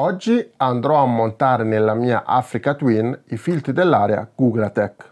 Oggi andrò a montare nella mia Africa Twin i filtri dell'area Googlatech.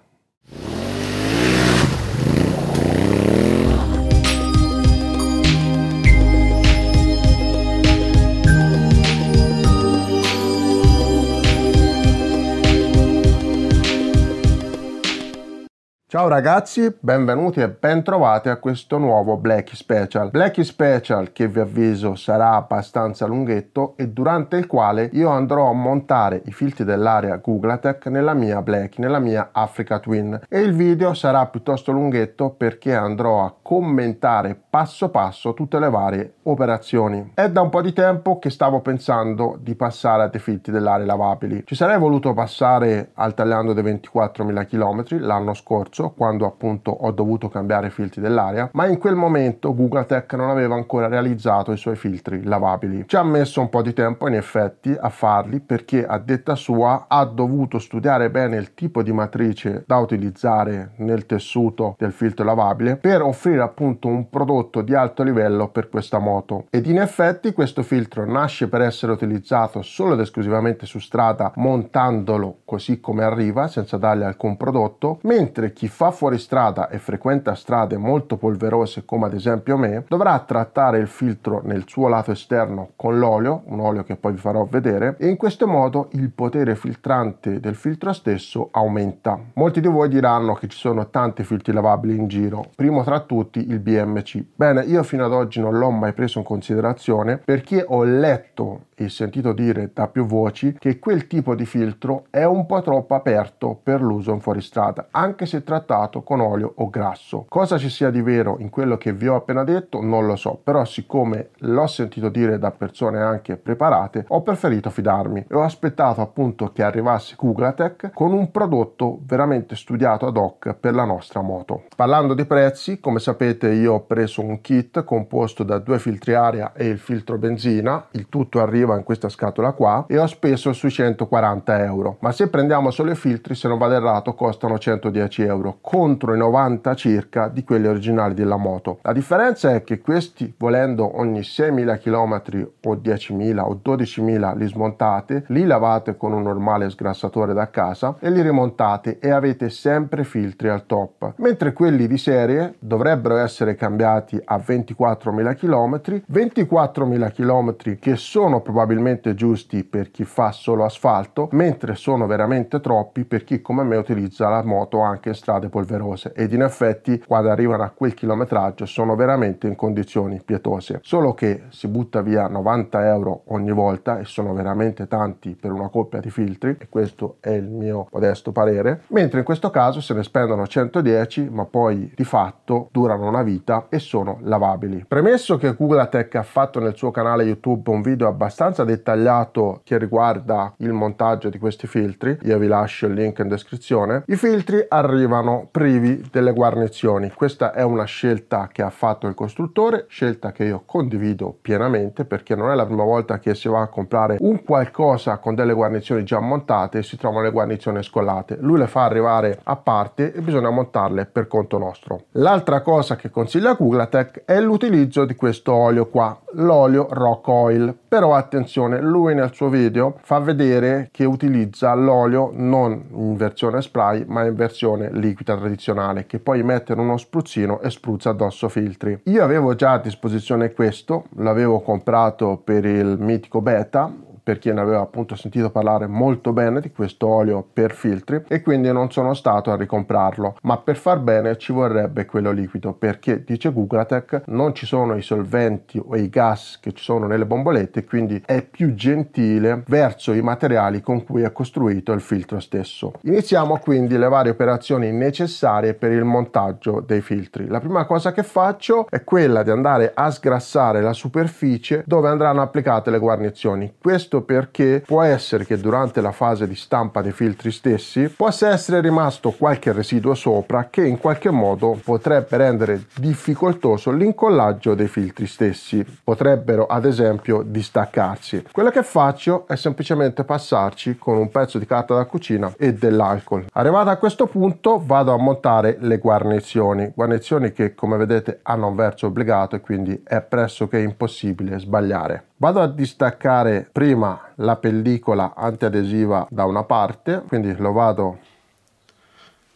Ciao ragazzi, benvenuti e bentrovati a questo nuovo Black Special. Black Special che vi avviso sarà abbastanza lunghetto e durante il quale io andrò a montare i filtri dell'area Googlatech nella mia Black, nella mia Africa Twin e il video sarà piuttosto lunghetto perché andrò a commentare passo passo tutte le varie operazioni. È da un po' di tempo che stavo pensando di passare a dei filtri dell'area lavabili. Ci sarei voluto passare al tagliando dei 24.000 km l'anno scorso successo quando appunto ho dovuto cambiare i filtri dell'aria, ma in quel momento Gugatech non aveva ancora realizzato i suoi filtri lavabili. Ci ha messo un po' di tempo in effetti a farli perché a detta sua ha dovuto studiare bene il tipo di matrice da utilizzare nel tessuto del filtro lavabile per offrire appunto un prodotto di alto livello per questa moto. Ed in effetti questo filtro nasce per essere utilizzato solo ed esclusivamente su strada montandolo così come arriva senza dargli alcun prodotto, mentre chi fa strada e frequenta strade molto polverose come ad esempio me, dovrà trattare il filtro nel suo lato esterno con l'olio, un olio che poi vi farò vedere, e in questo modo il potere filtrante del filtro stesso aumenta. Molti di voi diranno che ci sono tanti filtri lavabili in giro, primo tra tutti il BMC. Bene, io fino ad oggi non l'ho mai preso in considerazione perché ho letto e sentito dire da più voci che quel tipo di filtro è un po' troppo aperto per l'uso in fuoristrada, anche se trattato con olio o grasso. Cosa ci sia di vero in quello che vi ho appena detto non lo so, però siccome l'ho sentito dire da persone anche preparate, ho preferito fidarmi e ho aspettato appunto che arrivasse Kugatec con un prodotto veramente studiato ad hoc per la nostra moto. Parlando di prezzi, come sapete io ho preso un kit composto da due filtri aria e il filtro benzina, il tutto arriva arriva in questa scatola qua e ho speso sui 140 euro ma se prendiamo solo i filtri se non vado errato costano 110 euro contro i 90 circa di quelli originali della moto la differenza è che questi volendo ogni 6.000 km o 10.000 o 12.000 li smontate li lavate con un normale sgrassatore da casa e li rimontate e avete sempre filtri al top mentre quelli di serie dovrebbero essere cambiati a 24.000 km 24.000 km che sono probabilmente probabilmente giusti per chi fa solo asfalto, mentre sono veramente troppi per chi come me utilizza la moto anche in strade polverose ed in effetti quando arrivano a quel chilometraggio sono veramente in condizioni pietose. Solo che si butta via 90 euro ogni volta e sono veramente tanti per una coppia di filtri e questo è il mio modesto parere, mentre in questo caso se ne spendono 110 ma poi di fatto durano una vita e sono lavabili. Premesso che Google Tech ha fatto nel suo canale YouTube un video abbastanza abbastanza dettagliato che riguarda il montaggio di questi filtri, io vi lascio il link in descrizione, i filtri arrivano privi delle guarnizioni. Questa è una scelta che ha fatto il costruttore, scelta che io condivido pienamente perché non è la prima volta che si va a comprare un qualcosa con delle guarnizioni già montate e si trovano le guarnizioni scollate. Lui le fa arrivare a parte e bisogna montarle per conto nostro. L'altra cosa che consiglia Kuglatec è l'utilizzo di questo olio qua, l'olio Rock Oil. Però attenzione attenzione, lui nel suo video fa vedere che utilizza l'olio non in versione spray ma in versione liquida tradizionale che poi mette in uno spruzzino e spruzza addosso filtri. Io avevo già a disposizione questo, l'avevo comprato per il mitico beta per chi ne aveva appunto sentito parlare molto bene di questo olio per filtri e quindi non sono stato a ricomprarlo ma per far bene ci vorrebbe quello liquido perché dice Googlatech non ci sono i solventi o i gas che ci sono nelle bombolette quindi è più gentile verso i materiali con cui è costruito il filtro stesso iniziamo quindi le varie operazioni necessarie per il montaggio dei filtri la prima cosa che faccio è quella di andare a sgrassare la superficie dove andranno applicate le guarnizioni questo questo perché può essere che durante la fase di stampa dei filtri stessi possa essere rimasto qualche residuo sopra che in qualche modo potrebbe rendere difficoltoso l'incollaggio dei filtri stessi. Potrebbero ad esempio distaccarsi. Quello che faccio è semplicemente passarci con un pezzo di carta da cucina e dell'alcol. Arrivato a questo punto vado a montare le guarnizioni, guarnizioni che come vedete hanno un verso obbligato e quindi è pressoché impossibile sbagliare. Vado a distaccare prima la pellicola antiadesiva da una parte, quindi lo vado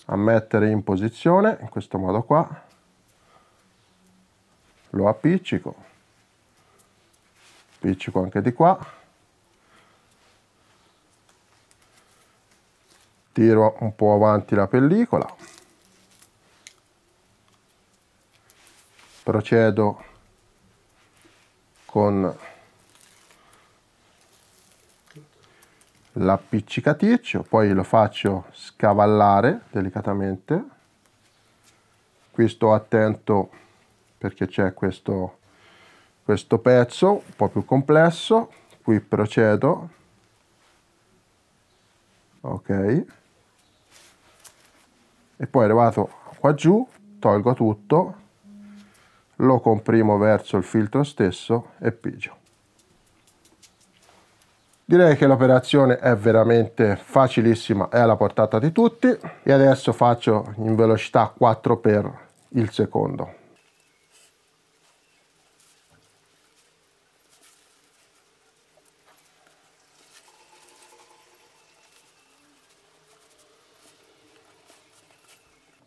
a mettere in posizione in questo modo qua, lo appiccico, appiccico anche di qua, tiro un po' avanti la pellicola, procedo con l'appiccicaticcio, poi lo faccio scavallare delicatamente. Qui sto attento perché c'è questo, questo pezzo un po' più complesso. Qui procedo. Ok. E poi arrivato qua giù, tolgo tutto, lo comprimo verso il filtro stesso e pigio. Direi che l'operazione è veramente facilissima, è alla portata di tutti e adesso faccio in velocità 4 per il secondo.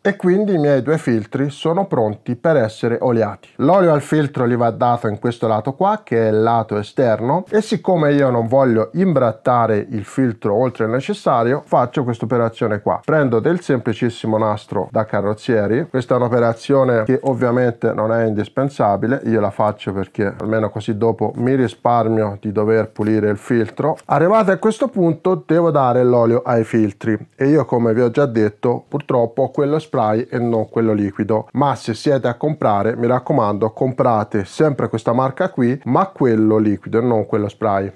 e quindi i miei due filtri sono pronti per essere oliati. L'olio al filtro gli va dato in questo lato qua che è il lato esterno e siccome io non voglio imbrattare il filtro oltre il necessario faccio questa operazione qua. Prendo del semplicissimo nastro da carrozzieri, questa è un'operazione che ovviamente non è indispensabile, io la faccio perché almeno così dopo mi risparmio di dover pulire il filtro. Arrivati a questo punto devo dare l'olio ai filtri e io come vi ho già detto purtroppo quello spazio spray e non quello liquido ma se siete a comprare mi raccomando comprate sempre questa marca qui ma quello liquido e non quello spray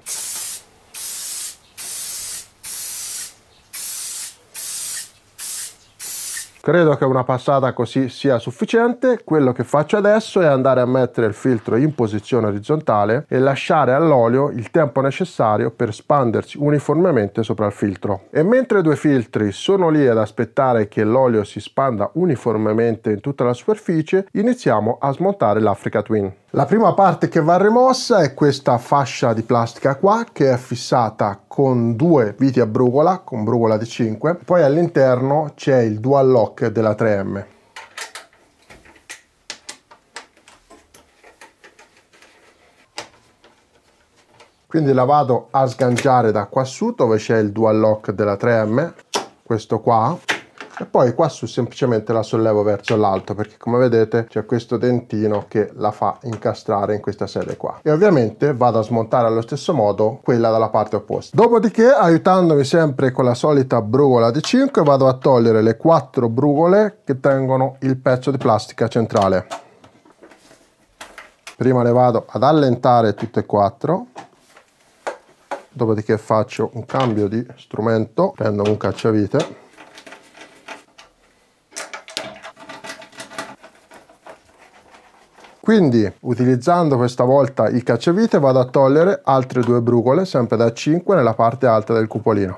Credo che una passata così sia sufficiente, quello che faccio adesso è andare a mettere il filtro in posizione orizzontale e lasciare all'olio il tempo necessario per spandersi uniformemente sopra il filtro. E mentre i due filtri sono lì ad aspettare che l'olio si spanda uniformemente in tutta la superficie, iniziamo a smontare l'Africa Twin. La prima parte che va rimossa è questa fascia di plastica qua che è fissata con due viti a brugola, con brugola di 5 poi all'interno c'è il dual lock della 3M. Quindi la vado a sganciare da quassù dove c'è il dual lock della 3M, questo qua, e poi qua su semplicemente la sollevo verso l'alto perché come vedete c'è questo dentino che la fa incastrare in questa sede qua e ovviamente vado a smontare allo stesso modo quella dalla parte opposta dopodiché aiutandomi sempre con la solita brugola di 5 vado a togliere le quattro brugole che tengono il pezzo di plastica centrale prima le vado ad allentare tutte e quattro dopodiché faccio un cambio di strumento prendo un cacciavite Quindi utilizzando questa volta il cacciavite vado a togliere altre due brucole, sempre da 5 nella parte alta del cupolino.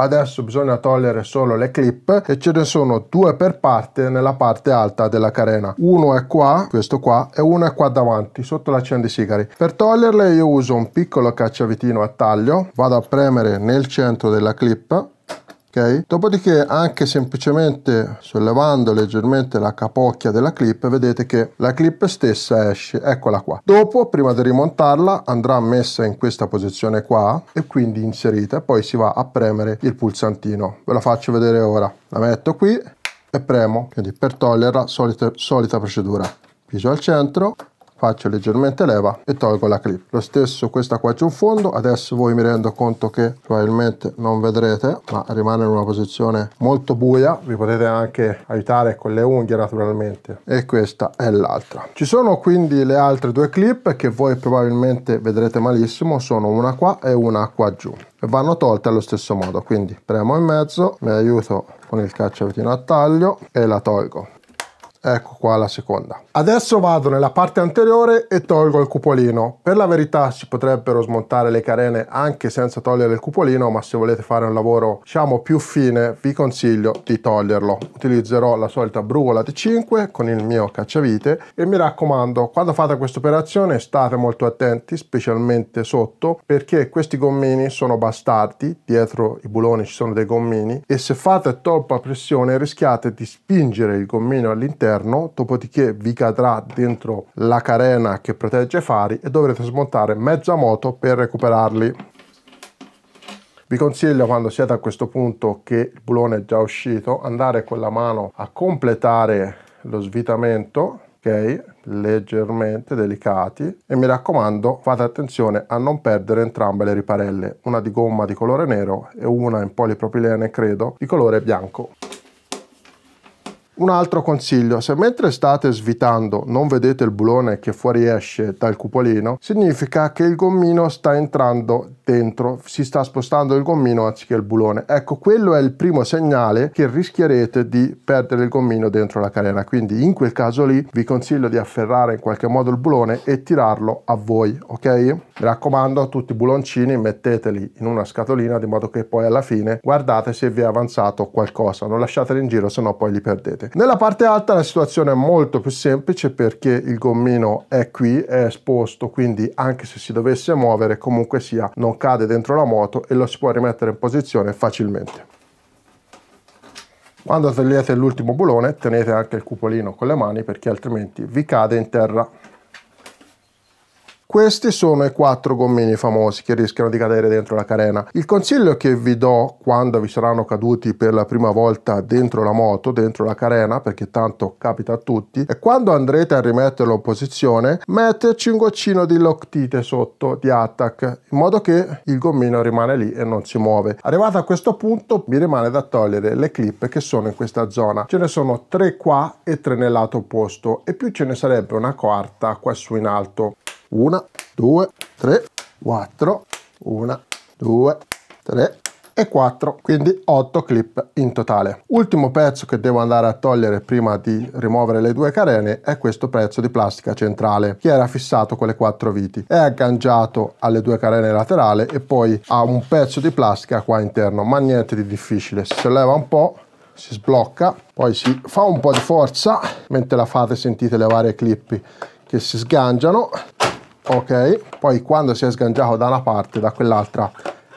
adesso bisogna togliere solo le clip e ce ne sono due per parte nella parte alta della carena uno è qua questo qua e uno è qua davanti sotto l'accendisigari per toglierle io uso un piccolo cacciavitino a taglio vado a premere nel centro della clip Okay? Dopodiché anche semplicemente sollevando leggermente la capocchia della clip vedete che la clip stessa esce, eccola qua. Dopo, prima di rimontarla, andrà messa in questa posizione qua e quindi inserita, poi si va a premere il pulsantino. Ve la faccio vedere ora. La metto qui e premo, quindi per toglierla solita, solita procedura. Piso al centro faccio leggermente leva e tolgo la clip lo stesso questa qua c'è un fondo adesso voi mi rendo conto che probabilmente non vedrete ma rimane in una posizione molto buia vi potete anche aiutare con le unghie naturalmente e questa è l'altra ci sono quindi le altre due clip che voi probabilmente vedrete malissimo sono una qua e una qua giù e vanno tolte allo stesso modo quindi premo in mezzo mi aiuto con il cacciavitino a taglio e la tolgo Ecco qua la seconda. Adesso vado nella parte anteriore e tolgo il cupolino. Per la verità si potrebbero smontare le carene anche senza togliere il cupolino, ma se volete fare un lavoro diciamo più fine vi consiglio di toglierlo. Utilizzerò la solita brugola T5 con il mio cacciavite e mi raccomando quando fate questa operazione state molto attenti specialmente sotto perché questi gommini sono bastardi, dietro i buloni ci sono dei gommini e se fate troppa pressione rischiate di spingere il gommino all'interno all'interno, dopodiché vi cadrà dentro la carena che protegge i fari e dovrete smontare mezza moto per recuperarli. Vi consiglio quando siete a questo punto che il bulone è già uscito andare con la mano a completare lo svitamento ok leggermente delicati e mi raccomando fate attenzione a non perdere entrambe le riparelle una di gomma di colore nero e una in polipropilene credo di colore bianco un altro consiglio, se mentre state svitando non vedete il bulone che fuoriesce dal cupolino, significa che il gommino sta entrando dentro si sta spostando il gommino anziché il bulone ecco quello è il primo segnale che rischierete di perdere il gommino dentro la carena quindi in quel caso lì vi consiglio di afferrare in qualche modo il bulone e tirarlo a voi ok mi raccomando tutti i buloncini metteteli in una scatolina di modo che poi alla fine guardate se vi è avanzato qualcosa non lasciateli in giro se no poi li perdete nella parte alta la situazione è molto più semplice perché il gommino è qui è esposto quindi anche se si dovesse muovere comunque sia non cade dentro la moto e lo si può rimettere in posizione facilmente. Quando tagliate l'ultimo bulone tenete anche il cupolino con le mani perché altrimenti vi cade in terra. Questi sono i quattro gommini famosi che rischiano di cadere dentro la carena. Il consiglio che vi do quando vi saranno caduti per la prima volta dentro la moto, dentro la carena, perché tanto capita a tutti, è quando andrete a rimetterlo in posizione, metterci un goccino di loctite sotto di attack, in modo che il gommino rimane lì e non si muove. Arrivato a questo punto mi rimane da togliere le clip che sono in questa zona. Ce ne sono tre qua e tre nel lato opposto e più ce ne sarebbe una quarta qua su in alto. 1, 2, 3, 4, 1, 2, 3 e 4, quindi 8 clip in totale. Ultimo pezzo che devo andare a togliere prima di rimuovere le due carene è questo pezzo di plastica centrale che era fissato con le quattro viti. È agganciato alle due carene laterali e poi ha un pezzo di plastica qua interno, ma niente di difficile. Si solleva un po', si sblocca, poi si fa un po' di forza, mentre la fate sentite le varie clip che si sgangiano ok poi quando si è sgangiato da una parte da quell'altra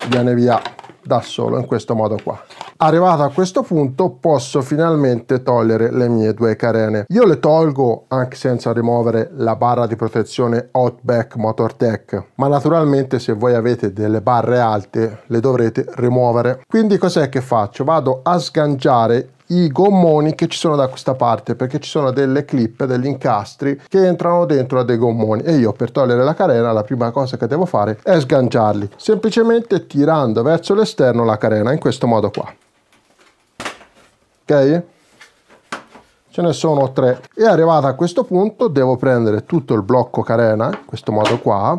viene via da solo in questo modo qua arrivato a questo punto posso finalmente togliere le mie due carene io le tolgo anche senza rimuovere la barra di protezione Outback motor tech ma naturalmente se voi avete delle barre alte le dovrete rimuovere quindi cos'è che faccio vado a sganciare i gommoni che ci sono da questa parte perché ci sono delle clip, degli incastri che entrano dentro a dei gommoni e io per togliere la carena la prima cosa che devo fare è sganciarli semplicemente tirando verso l'esterno la carena in questo modo qua ok ce ne sono tre e arrivato a questo punto devo prendere tutto il blocco carena in questo modo qua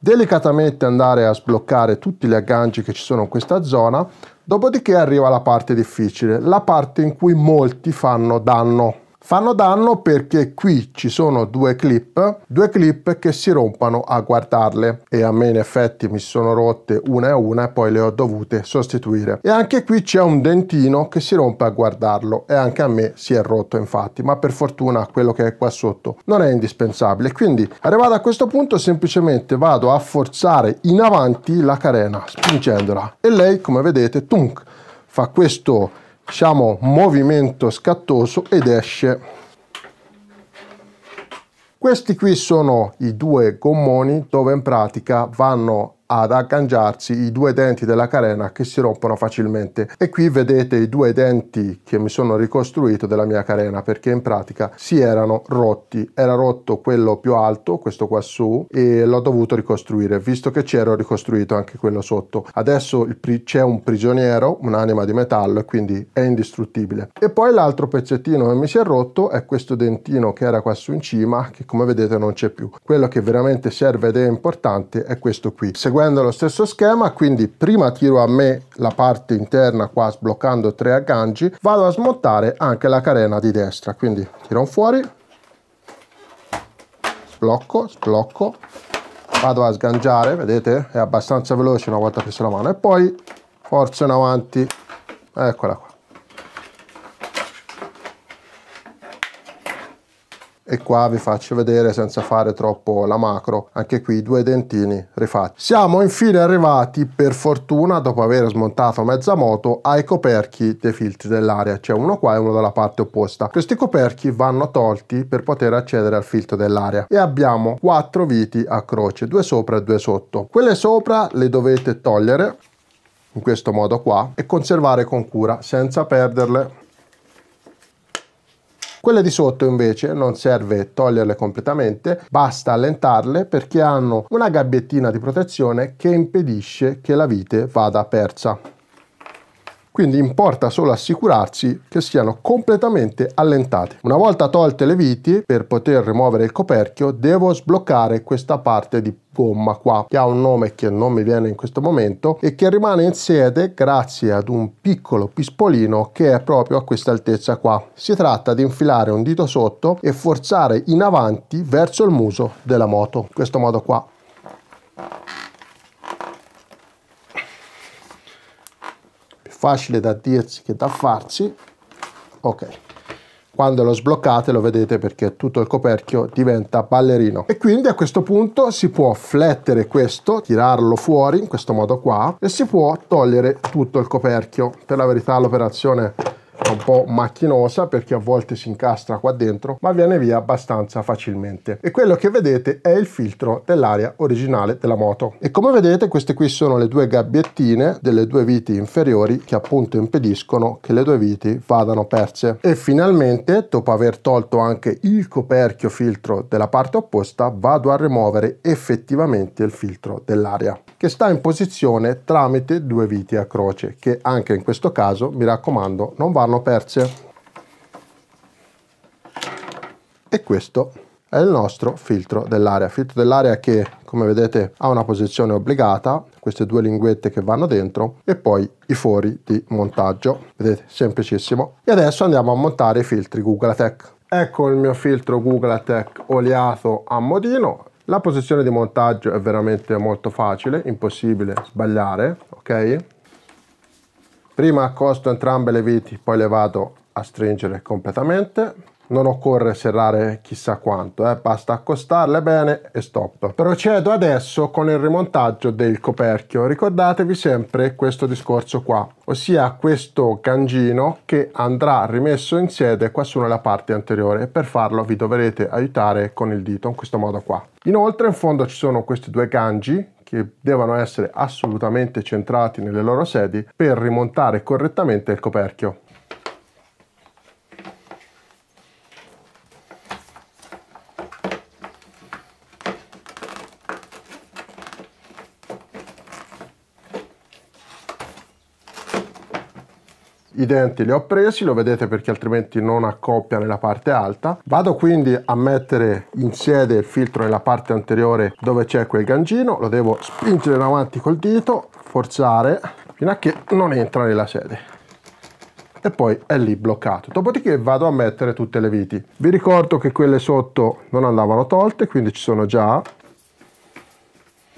delicatamente andare a sbloccare tutti gli agganci che ci sono in questa zona Dopodiché arriva la parte difficile, la parte in cui molti fanno danno. Fanno danno perché qui ci sono due clip, due clip che si rompono a guardarle e a me in effetti mi sono rotte una e una e poi le ho dovute sostituire. E anche qui c'è un dentino che si rompe a guardarlo e anche a me si è rotto infatti, ma per fortuna quello che è qua sotto non è indispensabile. Quindi arrivato a questo punto semplicemente vado a forzare in avanti la carena spingendola e lei come vedete tunk fa questo diciamo movimento scattoso ed esce questi qui sono i due gommoni dove in pratica vanno ad agganciarsi i due denti della carena che si rompono facilmente e qui vedete i due denti che mi sono ricostruito della mia carena perché in pratica si erano rotti era rotto quello più alto questo qua su e l'ho dovuto ricostruire visto che c'ero ricostruito anche quello sotto adesso c'è un prigioniero un'anima di metallo e quindi è indistruttibile e poi l'altro pezzettino che mi si è rotto è questo dentino che era qua su in cima che come vedete non c'è più quello che veramente serve ed è importante è questo qui Seguendo seguendo lo stesso schema, quindi prima tiro a me la parte interna qua sbloccando tre agganci, vado a smontare anche la carena di destra, quindi tiro fuori, sblocco, sblocco, vado a sgangiare, vedete? È abbastanza veloce una volta presa la mano e poi forza in avanti, eccola qua. e qua vi faccio vedere senza fare troppo la macro anche qui due dentini rifatti siamo infine arrivati per fortuna dopo aver smontato mezza moto ai coperchi dei filtri dell'aria c'è uno qua e uno dalla parte opposta questi coperchi vanno tolti per poter accedere al filtro dell'aria e abbiamo quattro viti a croce due sopra e due sotto quelle sopra le dovete togliere in questo modo qua e conservare con cura senza perderle quelle di sotto invece non serve toglierle completamente, basta allentarle perché hanno una gabbiettina di protezione che impedisce che la vite vada persa quindi importa solo assicurarsi che siano completamente allentate. Una volta tolte le viti, per poter rimuovere il coperchio, devo sbloccare questa parte di gomma qua che ha un nome che non mi viene in questo momento e che rimane in sede grazie ad un piccolo pispolino che è proprio a questa altezza qua si tratta di infilare un dito sotto e forzare in avanti verso il muso della moto in questo modo qua facile da dirsi che da farsi ok quando lo sbloccate lo vedete perché tutto il coperchio diventa ballerino e quindi a questo punto si può flettere questo tirarlo fuori in questo modo qua e si può togliere tutto il coperchio per la verità l'operazione un po' macchinosa perché a volte si incastra qua dentro ma viene via abbastanza facilmente e quello che vedete è il filtro dell'aria originale della moto e come vedete queste qui sono le due gabbiettine delle due viti inferiori che appunto impediscono che le due viti vadano perse e finalmente dopo aver tolto anche il coperchio filtro della parte opposta vado a rimuovere effettivamente il filtro dell'aria che sta in posizione tramite due viti a croce che anche in questo caso mi raccomando non vanno perse. E questo è il nostro filtro dell'aria. Filtro dell'aria che, come vedete, ha una posizione obbligata, queste due linguette che vanno dentro e poi i fori di montaggio. Vedete, semplicissimo. E adesso andiamo a montare i filtri Google Atec. Ecco il mio filtro Google Atec oliato a modino. La posizione di montaggio è veramente molto facile, impossibile sbagliare, ok? Prima accosto entrambe le viti, poi le vado a stringere completamente. Non occorre serrare chissà quanto, eh? basta accostarle bene e stop. Procedo adesso con il rimontaggio del coperchio. Ricordatevi sempre questo discorso qua, ossia questo gangino che andrà rimesso in sede qua su nella parte anteriore. Per farlo vi dovrete aiutare con il dito in questo modo qua. Inoltre in fondo ci sono questi due gangi che devono essere assolutamente centrati nelle loro sedi per rimontare correttamente il coperchio. i denti li ho presi, lo vedete perché altrimenti non accoppia nella parte alta. Vado quindi a mettere in sede il filtro nella parte anteriore dove c'è quel gangino, lo devo spingere in avanti col dito, forzare fino a che non entra nella sede e poi è lì bloccato. Dopodiché vado a mettere tutte le viti. Vi ricordo che quelle sotto non andavano tolte, quindi ci sono già.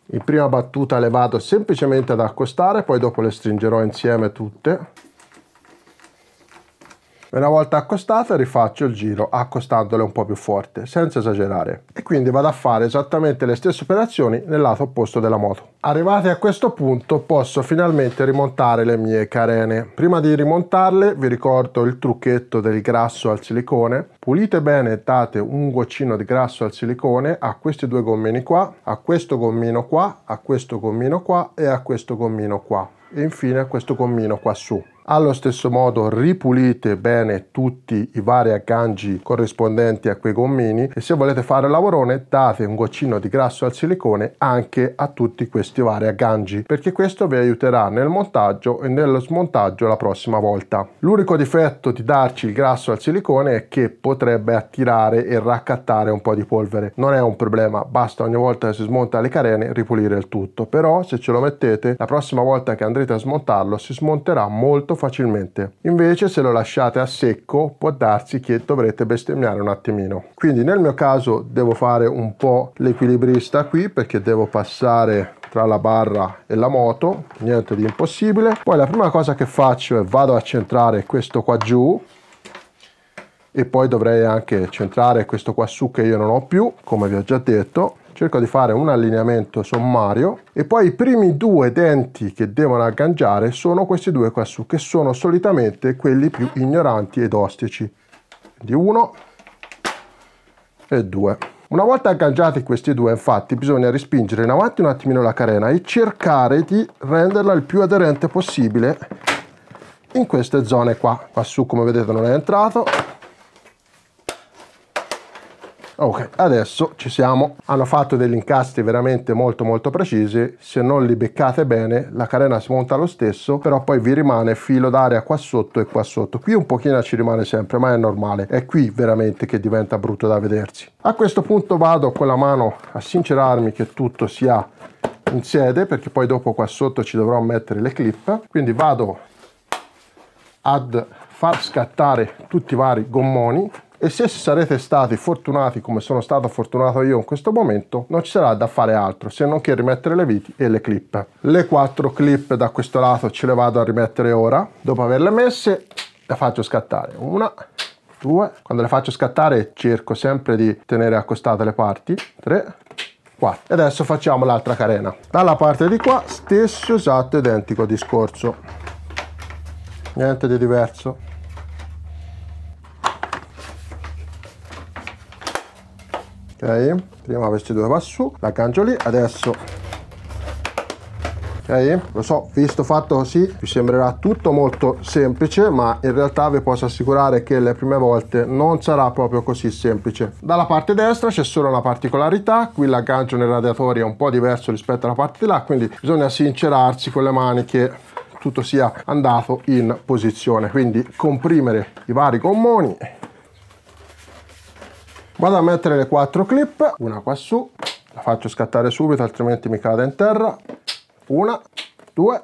In prima battuta le vado semplicemente ad accostare, poi dopo le stringerò insieme tutte. Una volta accostata rifaccio il giro accostandole un po' più forte, senza esagerare. E quindi vado a fare esattamente le stesse operazioni nel lato opposto della moto. Arrivati a questo punto posso finalmente rimontare le mie carene. Prima di rimontarle vi ricordo il trucchetto del grasso al silicone. Pulite bene e date un goccino di grasso al silicone a questi due gommini qua, a questo gommino qua, a questo gommino qua e a questo gommino qua. E infine a questo gommino qua su. Allo stesso modo ripulite bene tutti i vari agganci corrispondenti a quei gommini e se volete fare lavorone date un goccino di grasso al silicone anche a tutti questi vari agganci perché questo vi aiuterà nel montaggio e nello smontaggio la prossima volta. L'unico difetto di darci il grasso al silicone è che potrebbe attirare e raccattare un po' di polvere. Non è un problema, basta ogni volta che si smonta le carene ripulire il tutto, però se ce lo mettete la prossima volta che andrete a smontarlo si smonterà molto molto facilmente. Invece se lo lasciate a secco può darsi che dovrete bestemmiare un attimino. Quindi nel mio caso devo fare un po' l'equilibrista qui perché devo passare tra la barra e la moto, niente di impossibile. Poi la prima cosa che faccio è vado a centrare questo qua giù e poi dovrei anche centrare questo qua su che io non ho più, come vi ho già detto cerco di fare un allineamento sommario e poi i primi due denti che devono agganciare sono questi due qua su che sono solitamente quelli più ignoranti ed ostici di uno e due una volta agganciati questi due infatti bisogna respingere in avanti un attimino la carena e cercare di renderla il più aderente possibile in queste zone qua qua su come vedete non è entrato ok adesso ci siamo hanno fatto degli incastri veramente molto molto precisi se non li beccate bene la carena si monta lo stesso però poi vi rimane filo d'aria qua sotto e qua sotto qui un pochino ci rimane sempre ma è normale è qui veramente che diventa brutto da vedersi a questo punto vado con la mano a sincerarmi che tutto sia in sede perché poi dopo qua sotto ci dovrò mettere le clip quindi vado ad far scattare tutti i vari gommoni e se sarete stati fortunati come sono stato fortunato io in questo momento non ci sarà da fare altro se non che rimettere le viti e le clip le quattro clip da questo lato ce le vado a rimettere ora dopo averle messe la faccio scattare una due quando le faccio scattare cerco sempre di tenere accostate le parti tre quattro e adesso facciamo l'altra carena dalla parte di qua stesso esatto identico discorso niente di diverso ok tiriamo questi due va su l'aggancio lì adesso ok lo so visto fatto così vi sembrerà tutto molto semplice ma in realtà vi posso assicurare che le prime volte non sarà proprio così semplice dalla parte destra c'è solo una particolarità qui l'aggancio nel radiatore è un po' diverso rispetto alla parte di là quindi bisogna sincerarsi con le mani che tutto sia andato in posizione quindi comprimere i vari gommoni Vado a mettere le quattro clip, una qua su, la faccio scattare subito altrimenti mi cade in terra, una, due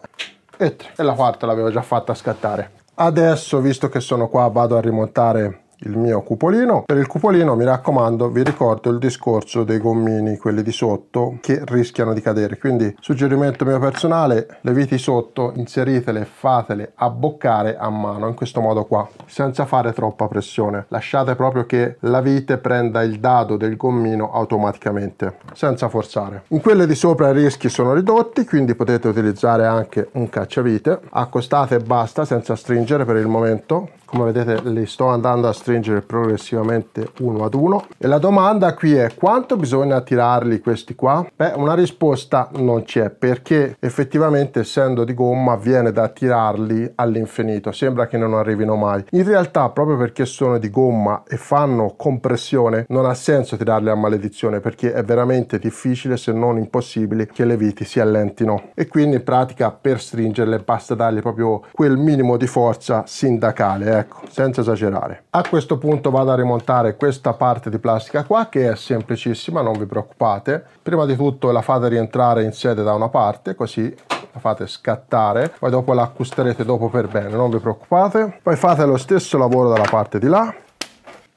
e tre. E la quarta l'avevo già fatta scattare. Adesso, visto che sono qua, vado a rimontare il mio cupolino per il cupolino mi raccomando vi ricordo il discorso dei gommini quelli di sotto che rischiano di cadere quindi suggerimento mio personale le viti sotto inseritele fatele abboccare a mano in questo modo qua senza fare troppa pressione lasciate proprio che la vite prenda il dado del gommino automaticamente senza forzare in quelle di sopra i rischi sono ridotti quindi potete utilizzare anche un cacciavite accostate e basta senza stringere per il momento come vedete li sto andando a stringere stringere progressivamente uno ad uno. E la domanda qui è quanto bisogna tirarli questi qua? Beh, una risposta non c'è perché effettivamente essendo di gomma viene da tirarli all'infinito, sembra che non arrivino mai. In realtà proprio perché sono di gomma e fanno compressione non ha senso tirarli a maledizione perché è veramente difficile se non impossibile che le viti si allentino e quindi in pratica per stringerle basta dargli proprio quel minimo di forza sindacale, ecco, senza esagerare. A questo questo punto vado a rimontare questa parte di plastica qua che è semplicissima, non vi preoccupate. Prima di tutto la fate rientrare in sede da una parte, così la fate scattare, poi dopo la accusterete dopo per bene, non vi preoccupate. Poi fate lo stesso lavoro dalla parte di là,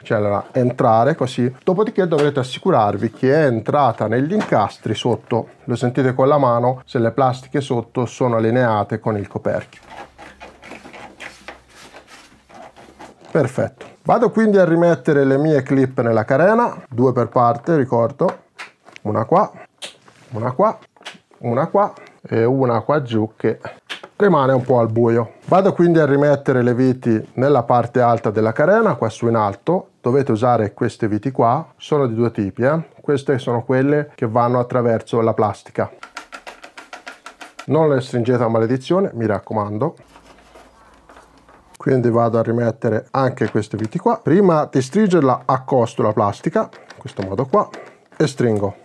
cioè allora, entrare così. Dopodiché dovrete assicurarvi che è entrata negli incastri sotto, lo sentite con la mano, se le plastiche sotto sono allineate con il coperchio. Perfetto. Vado quindi a rimettere le mie clip nella carena, due per parte, ricordo, una qua, una qua, una qua e una qua giù che rimane un po' al buio. Vado quindi a rimettere le viti nella parte alta della carena, qua su in alto, dovete usare queste viti qua, sono di due tipi, eh? queste sono quelle che vanno attraverso la plastica. Non le stringete a maledizione, mi raccomando quindi vado a rimettere anche queste viti qua prima di stringerla accosto la plastica in questo modo qua e stringo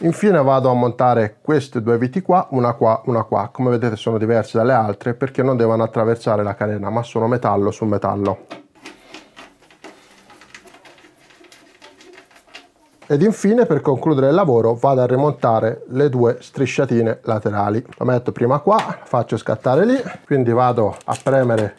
Infine vado a montare queste due viti qua, una qua, una qua. Come vedete sono diverse dalle altre perché non devono attraversare la carena, ma sono metallo su metallo. Ed infine per concludere il lavoro vado a rimontare le due strisciatine laterali. Lo metto prima qua, faccio scattare lì, quindi vado a premere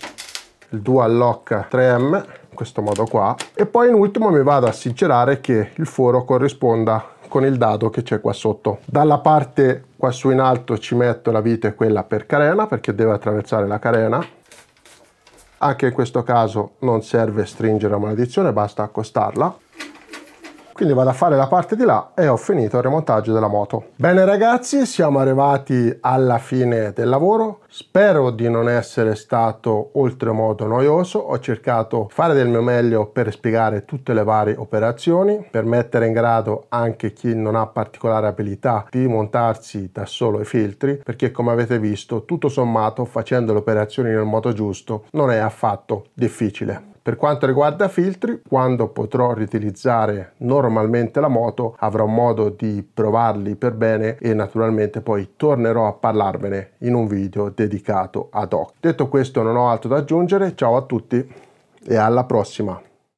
il dual lock 3M in questo modo qua e poi in ultimo mi vado a sincerare che il foro corrisponda con il dado che c'è qua sotto. Dalla parte qua su in alto ci metto la vite quella per carena perché deve attraversare la carena anche in questo caso non serve stringere la maledizione, basta accostarla quindi vado a fare la parte di là e ho finito il remontaggio della moto bene ragazzi siamo arrivati alla fine del lavoro spero di non essere stato oltremodo noioso ho cercato di fare del mio meglio per spiegare tutte le varie operazioni per mettere in grado anche chi non ha particolare abilità di montarsi da solo i filtri perché come avete visto tutto sommato facendo le operazioni nel modo giusto non è affatto difficile per quanto riguarda filtri, quando potrò riutilizzare normalmente la moto avrò modo di provarli per bene e naturalmente poi tornerò a parlarvene in un video dedicato ad hoc. Detto questo non ho altro da aggiungere, ciao a tutti e alla prossima!